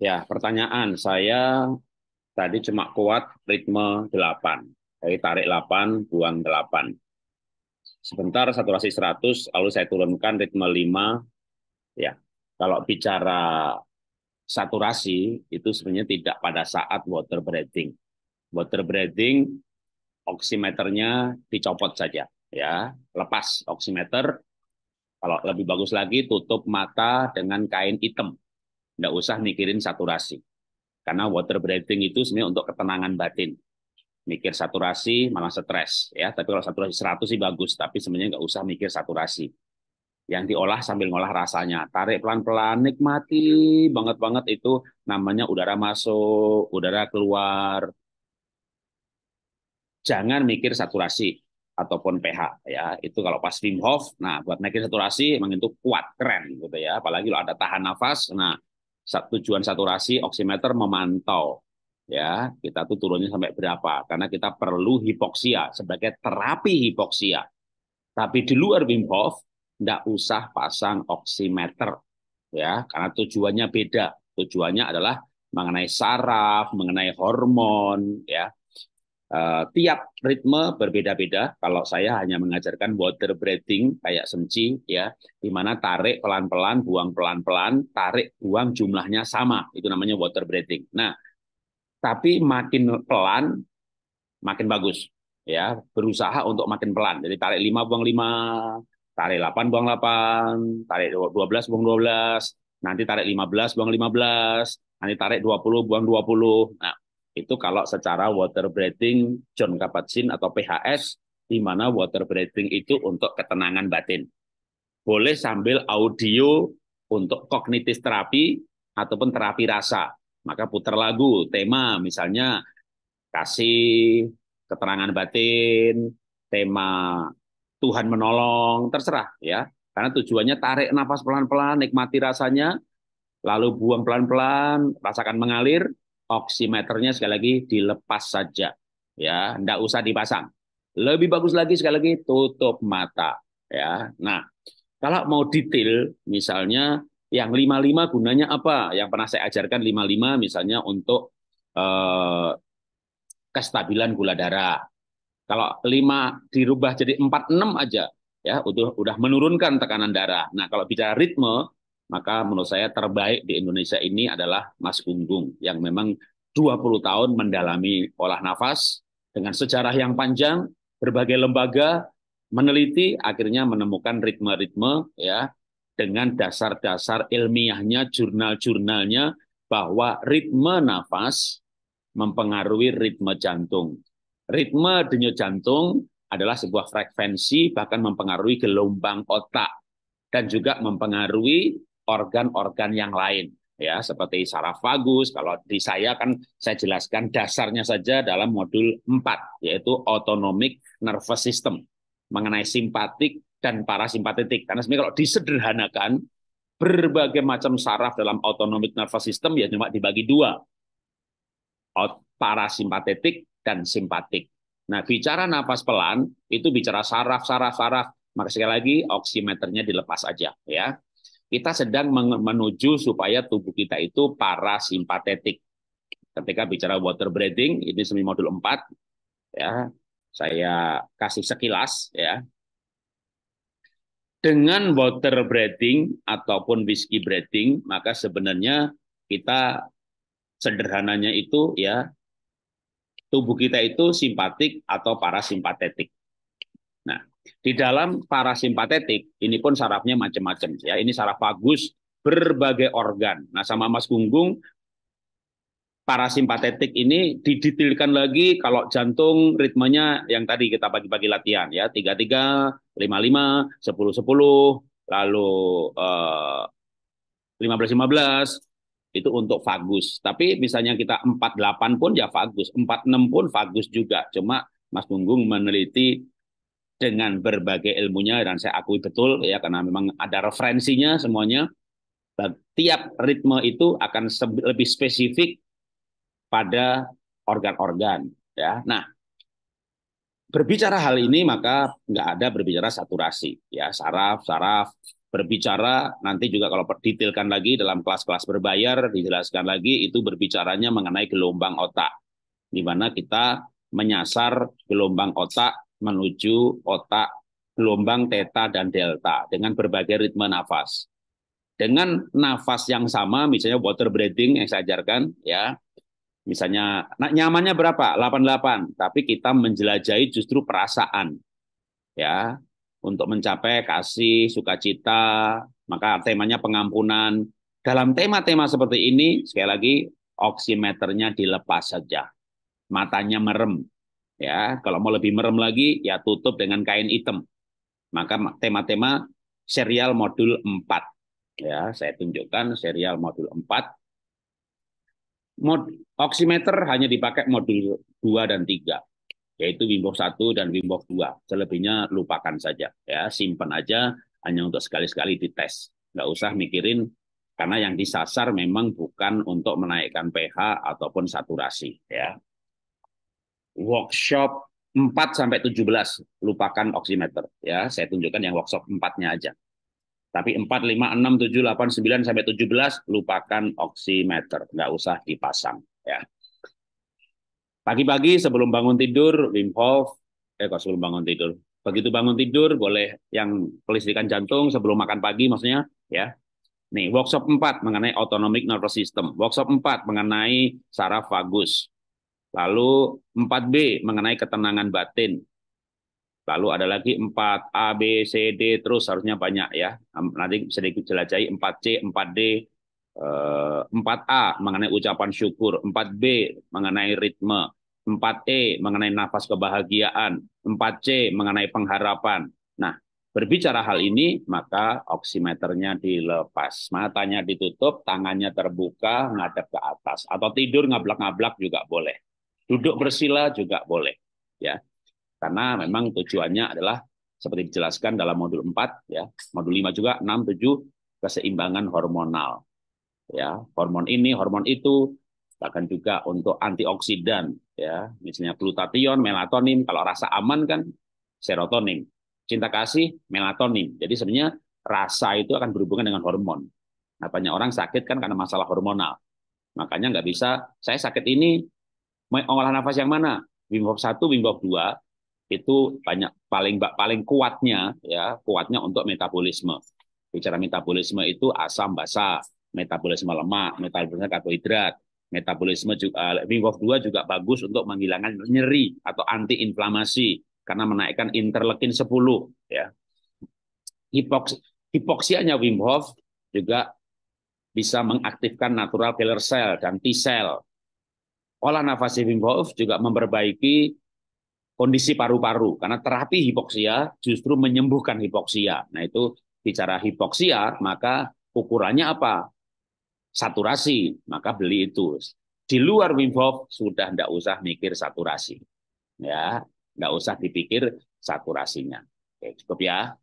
Ya, pertanyaan saya tadi cuma kuat ritme 8. Jadi tarik 8, buang 8. Sebentar saturasi 100, lalu saya turunkan ritme 5. Ya, kalau bicara saturasi itu sebenarnya tidak pada saat water breathing. Water breathing oximeternya dicopot saja ya, lepas oximeter. Kalau lebih bagus lagi tutup mata dengan kain hitam nggak usah mikirin saturasi. Karena water breathing itu sebenarnya untuk ketenangan batin. Mikir saturasi malah stres ya. Tapi kalau saturasi 100 sih bagus, tapi sebenarnya nggak usah mikir saturasi. Yang diolah sambil ngolah rasanya. Tarik pelan-pelan, nikmati banget-banget itu namanya udara masuk, udara keluar. Jangan mikir saturasi ataupun pH ya itu kalau pas Wim Hof nah buat naikin saturasi emang itu kuat keren gitu ya apalagi lo ada tahan nafas nah tujuan saturasi oximeter memantau ya kita tuh turunnya sampai berapa karena kita perlu hipoksia sebagai terapi hipoksia tapi di luar Wim Hof tidak usah pasang oximeter ya karena tujuannya beda tujuannya adalah mengenai saraf mengenai hormon ya Eh, tiap ritme berbeda-beda. Kalau saya hanya mengajarkan water breathing kayak semci ya, di mana tarik pelan-pelan, buang pelan-pelan, tarik buang jumlahnya sama. Itu namanya water breathing. Nah, tapi makin pelan makin bagus ya. Berusaha untuk makin pelan. Jadi tarik 5 buang 5, tarik 8 buang 8, tarik 12 buang 12, nanti tarik 15 buang 15, nanti tarik 20 buang 20. Nah, itu kalau secara water breathing John kabat atau PHS, di mana water breathing itu untuk ketenangan batin. Boleh sambil audio untuk kognitif terapi ataupun terapi rasa. Maka putar lagu, tema misalnya kasih, keterangan batin, tema Tuhan menolong, terserah ya. Karena tujuannya tarik nafas pelan-pelan, nikmati rasanya, lalu buang pelan-pelan, rasakan mengalir, oximeternya sekali lagi dilepas saja ya ndak usah dipasang lebih bagus lagi sekali lagi tutup mata ya nah kalau mau detail misalnya yang 55 gunanya apa yang pernah saya ajarkan 55 misalnya untuk eh, kestabilan gula darah kalau 5 dirubah jadi 46 aja ya udah udah menurunkan tekanan darah nah kalau bicara ritme maka menurut saya terbaik di Indonesia ini adalah Mas Gunggung yang memang 20 tahun mendalami olah nafas dengan sejarah yang panjang, berbagai lembaga meneliti akhirnya menemukan ritme-ritme ya dengan dasar-dasar ilmiahnya, jurnal-jurnalnya bahwa ritme nafas mempengaruhi ritme jantung. Ritme denyut jantung adalah sebuah frekuensi bahkan mempengaruhi gelombang otak dan juga mempengaruhi organ-organ yang lain ya seperti saraf vagus kalau di saya kan saya jelaskan dasarnya saja dalam modul 4 yaitu autonomic nervous system mengenai simpatik dan parasimpatetik karena sebenarnya kalau disederhanakan berbagai macam saraf dalam autonomic nervous system ya cuma dibagi dua parasimpatetik dan simpatik nah bicara nafas pelan itu bicara saraf saraf saraf maka sekali lagi oksimeternya dilepas aja ya kita sedang menuju supaya tubuh kita itu parasimpatetik. Ketika bicara water breathing, ini semi modul 4, ya, saya kasih sekilas ya. Dengan water breathing ataupun whiskey breathing, maka sebenarnya kita sederhananya itu ya tubuh kita itu simpatik atau parasimpatetik. Di dalam parasimpatetik, ini pun sarafnya macam-macam. ya Ini saraf vagus, berbagai organ. Nah, sama Mas Gunggung, parasimpatetik ini didetailkan lagi kalau jantung ritmenya yang tadi kita pagi-pagi latihan ya tiga tiga lima lima sepuluh sepuluh lalu eh, lima belas lima belas itu untuk vagus tapi misalnya kita empat delapan pun ya vagus empat enam pun vagus juga cuma Mas Gunggung meneliti dengan berbagai ilmunya dan saya akui betul ya karena memang ada referensinya semuanya. Tiap ritme itu akan lebih spesifik pada organ-organ ya. Nah, berbicara hal ini maka nggak ada berbicara saturasi ya saraf saraf berbicara nanti juga kalau detailkan lagi dalam kelas-kelas berbayar dijelaskan lagi itu berbicaranya mengenai gelombang otak di mana kita menyasar gelombang otak menuju otak gelombang teta dan delta dengan berbagai ritme nafas. Dengan nafas yang sama, misalnya water breathing yang saya ajarkan, ya, misalnya nah, nyamannya berapa? 88. Tapi kita menjelajahi justru perasaan, ya, untuk mencapai kasih, sukacita, maka temanya pengampunan. Dalam tema-tema seperti ini, sekali lagi, oximeternya dilepas saja. Matanya merem, ya kalau mau lebih merem lagi ya tutup dengan kain hitam maka tema-tema serial modul 4 ya saya tunjukkan serial modul 4 Mod, oximeter hanya dipakai modul 2 dan 3 yaitu Wimbox 1 dan Wimbox 2 selebihnya lupakan saja ya simpan aja hanya untuk sekali-sekali dites nggak usah mikirin karena yang disasar memang bukan untuk menaikkan pH ataupun saturasi ya workshop 4 sampai 17 lupakan oximeter ya saya tunjukkan yang workshop 4-nya aja tapi 4 5 6 7 8 9 sampai 17 lupakan oximeter nggak usah dipasang ya pagi-pagi sebelum bangun tidur Wim Hof eh kok sebelum bangun tidur begitu bangun tidur boleh yang kelistrikan jantung sebelum makan pagi maksudnya ya nih workshop 4 mengenai autonomic nervous system workshop 4 mengenai saraf vagus Lalu 4B mengenai ketenangan batin. Lalu ada lagi 4A, B, C, D, terus harusnya banyak ya. Nanti sedikit jelajahi 4C, 4D, 4A eh, mengenai ucapan syukur, 4B mengenai ritme, 4E mengenai nafas kebahagiaan, 4C mengenai pengharapan. Nah, berbicara hal ini, maka oximeternya dilepas. Matanya ditutup, tangannya terbuka, ngadep ke atas. Atau tidur ngablak-ngablak juga boleh. Duduk bersila juga boleh, ya. Karena memang tujuannya adalah seperti dijelaskan dalam modul 4 ya, modul 5 juga 6 7 keseimbangan hormonal. Ya, hormon ini, hormon itu bahkan juga untuk antioksidan ya, misalnya glutathione, melatonin, kalau rasa aman kan serotonin. Cinta kasih melatonin. Jadi sebenarnya rasa itu akan berhubungan dengan hormon. Nah, banyak orang sakit kan karena masalah hormonal. Makanya nggak bisa, saya sakit ini Olah nafas yang mana? Wim Hof 1, Wim Hof 2 itu banyak paling paling kuatnya ya, kuatnya untuk metabolisme. Bicara metabolisme itu asam basa, metabolisme lemak, metabolisme karbohidrat, metabolisme juga eh, Wim Hof 2 juga bagus untuk menghilangkan nyeri atau anti inflamasi karena menaikkan interleukin 10 ya. Hipoks hipoksianya Wim Hof juga bisa mengaktifkan natural killer cell dan T cell Olah nafas Wim Hof juga memperbaiki kondisi paru-paru karena terapi hipoksia justru menyembuhkan hipoksia. Nah, itu bicara hipoksia, maka ukurannya apa? Saturasi, maka beli itu. Di luar Wim Hof sudah tidak usah mikir saturasi. Ya, tidak usah dipikir saturasinya. Oke, cukup ya.